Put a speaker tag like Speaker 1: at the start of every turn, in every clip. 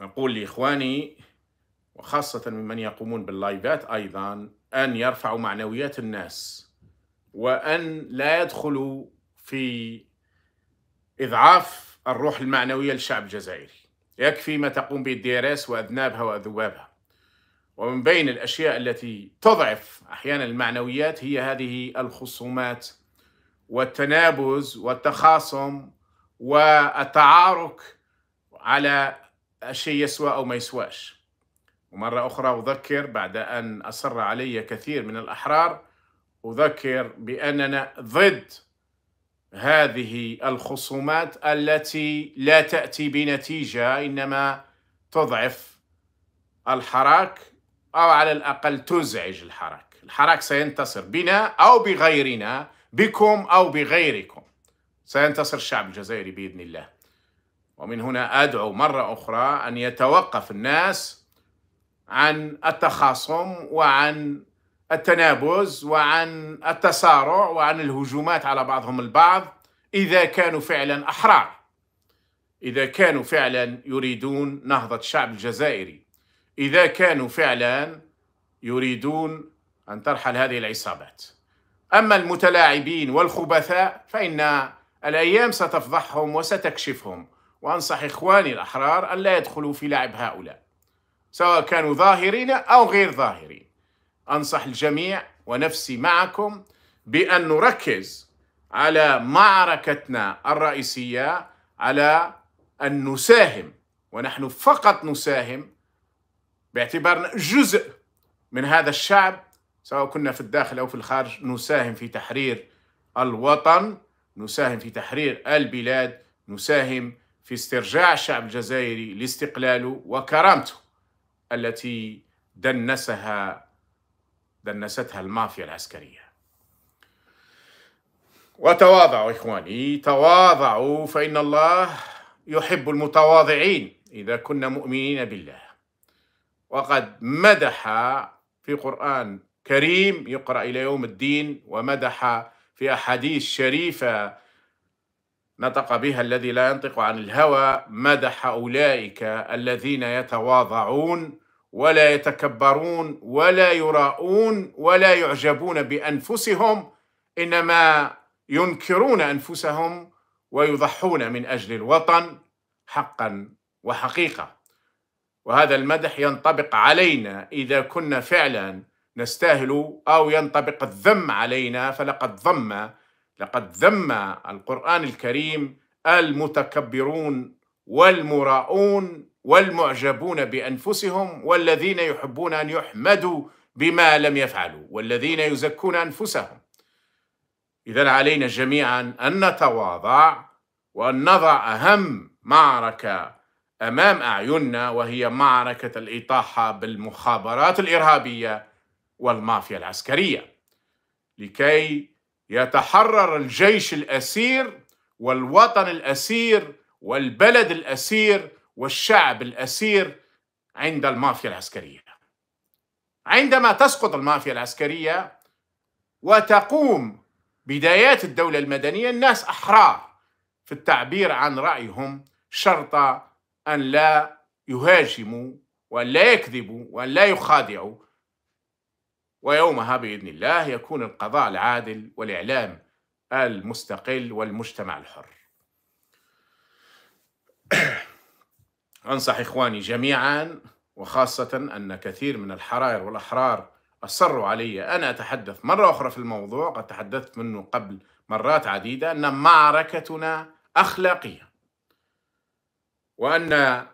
Speaker 1: نقول لإخواني وخاصة ممن يقومون باللايفات أيضا أن يرفعوا معنويات الناس وأن لا يدخلوا في إضعاف الروح المعنوية للشعب الجزائري يكفي ما تقوم به الديارس وأذنابها وأذوابها ومن بين الأشياء التي تضعف أحيانا المعنويات هي هذه الخصومات والتنابز والتخاصم والتعارك على الشيء يسوى أو ما يسواش ومرة أخرى أذكر بعد أن أصر علي كثير من الأحرار أذكر بأننا ضد هذه الخصومات التي لا تأتي بنتيجة إنما تضعف الحراك أو على الأقل تزعج الحراك الحراك سينتصر بنا أو بغيرنا بكم أو بغيركم سينتصر الشعب الجزائري بإذن الله ومن هنا ادعو مره اخرى ان يتوقف الناس عن التخاصم وعن التنابز وعن التسارع وعن الهجومات على بعضهم البعض اذا كانوا فعلا احرار اذا كانوا فعلا يريدون نهضه الشعب الجزائري اذا كانوا فعلا يريدون ان ترحل هذه العصابات اما المتلاعبين والخبثاء فان الايام ستفضحهم وستكشفهم وأنصح إخواني الأحرار أن لا يدخلوا في لعب هؤلاء سواء كانوا ظاهرين أو غير ظاهرين أنصح الجميع ونفسي معكم بأن نركز على معركتنا الرئيسية على أن نساهم ونحن فقط نساهم باعتبارنا جزء من هذا الشعب سواء كنا في الداخل أو في الخارج نساهم في تحرير الوطن نساهم في تحرير البلاد نساهم في استرجاع الشعب الجزائري لاستقلاله وكرامته التي دنسها دنستها المافيا العسكرية وتواضعوا إخواني تواضعوا فإن الله يحب المتواضعين إذا كنا مؤمنين بالله وقد مدح في قرآن كريم يقرأ إلى يوم الدين ومدح في أحاديث شريفة نطق بها الذي لا ينطق عن الهوى مدح أولئك الذين يتواضعون ولا يتكبرون ولا يراءون ولا يعجبون بأنفسهم إنما ينكرون أنفسهم ويضحون من أجل الوطن حقا وحقيقة وهذا المدح ينطبق علينا إذا كنا فعلا نستاهل أو ينطبق الذم علينا فلقد ذم لقد ذم القرآن الكريم المتكبرون والمراؤون والمعجبون بأنفسهم والذين يحبون أن يحمدوا بما لم يفعلوا والذين يزكون أنفسهم إذا علينا جميعا أن نتواضع وأن نضع أهم معركة أمام أعيننا وهي معركة الإطاحة بالمخابرات الإرهابية والمافيا العسكرية لكي يتحرر الجيش الاسير والوطن الاسير والبلد الاسير والشعب الاسير عند المافيا العسكريه. عندما تسقط المافيا العسكريه وتقوم بدايات الدوله المدنيه الناس احرار في التعبير عن رايهم شرط ان لا يهاجموا وان لا يكذبوا وان لا يخادعوا ويومها باذن الله يكون القضاء العادل والاعلام المستقل والمجتمع الحر. انصح اخواني جميعا وخاصه ان كثير من الحرائر والاحرار اصروا علي ان اتحدث مره اخرى في الموضوع قد تحدثت منه قبل مرات عديده ان معركتنا اخلاقيه. وان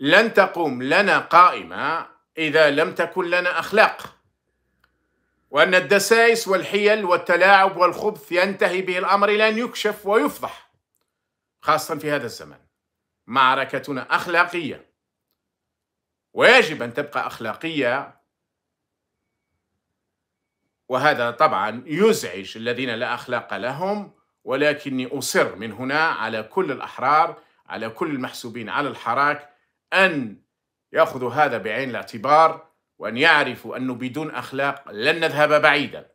Speaker 1: لن تقوم لنا قائمه اذا لم تكن لنا اخلاق. وأن الدسائس والحيل والتلاعب والخبث ينتهي به الأمر إلى أن يكشف ويفضح خاصة في هذا الزمن معركتنا أخلاقية ويجب أن تبقى أخلاقية وهذا طبعا يزعج الذين لا أخلاق لهم ولكني أصر من هنا على كل الأحرار على كل المحسوبين على الحراك أن يأخذوا هذا بعين الاعتبار وأن يعرفوا أنه بدون أخلاق لن نذهب بعيدا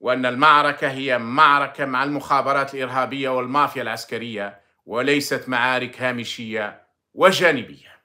Speaker 1: وأن المعركة هي معركة مع المخابرات الإرهابية والمافيا العسكرية وليست معارك هامشية وجانبية